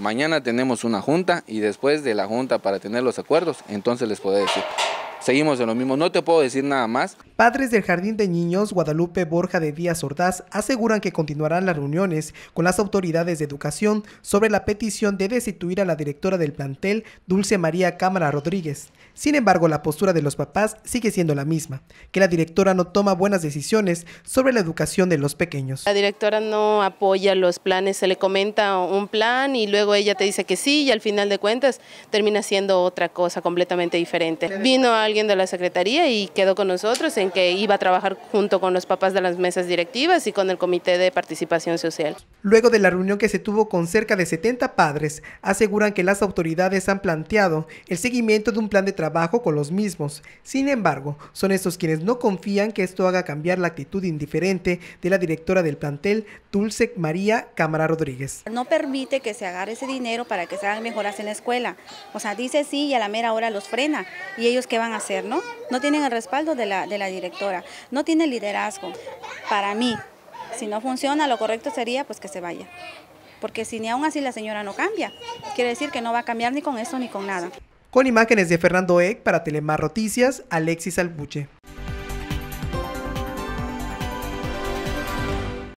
Mañana tenemos una junta y después de la junta para tener los acuerdos, entonces les puedo decir seguimos en lo mismo. No te puedo decir nada más. Padres del Jardín de Niños Guadalupe Borja de Díaz Ordaz aseguran que continuarán las reuniones con las autoridades de educación sobre la petición de destituir a la directora del plantel, Dulce María Cámara Rodríguez. Sin embargo, la postura de los papás sigue siendo la misma, que la directora no toma buenas decisiones sobre la educación de los pequeños. La directora no apoya los planes, se le comenta un plan y luego ella te dice que sí y al final de cuentas termina siendo otra cosa completamente diferente. Vino al alguien de la Secretaría y quedó con nosotros en que iba a trabajar junto con los papás de las mesas directivas y con el Comité de Participación Social. Luego de la reunión que se tuvo con cerca de 70 padres, aseguran que las autoridades han planteado el seguimiento de un plan de trabajo con los mismos. Sin embargo, son estos quienes no confían que esto haga cambiar la actitud indiferente de la directora del plantel, Dulce María Cámara Rodríguez. No permite que se agarre ese dinero para que se hagan mejoras en la escuela. O sea, dice sí y a la mera hora los frena. ¿Y ellos que van a hacer, ¿no? No tienen el respaldo de la, directora, no tiene liderazgo. Para mí, si no funciona, lo correcto sería pues que se vaya. Porque si ni aún así la señora no cambia, quiere decir que no va a cambiar ni con eso ni con nada. Con imágenes de Fernando Eck para Telemar Noticias, Alexis Albuche.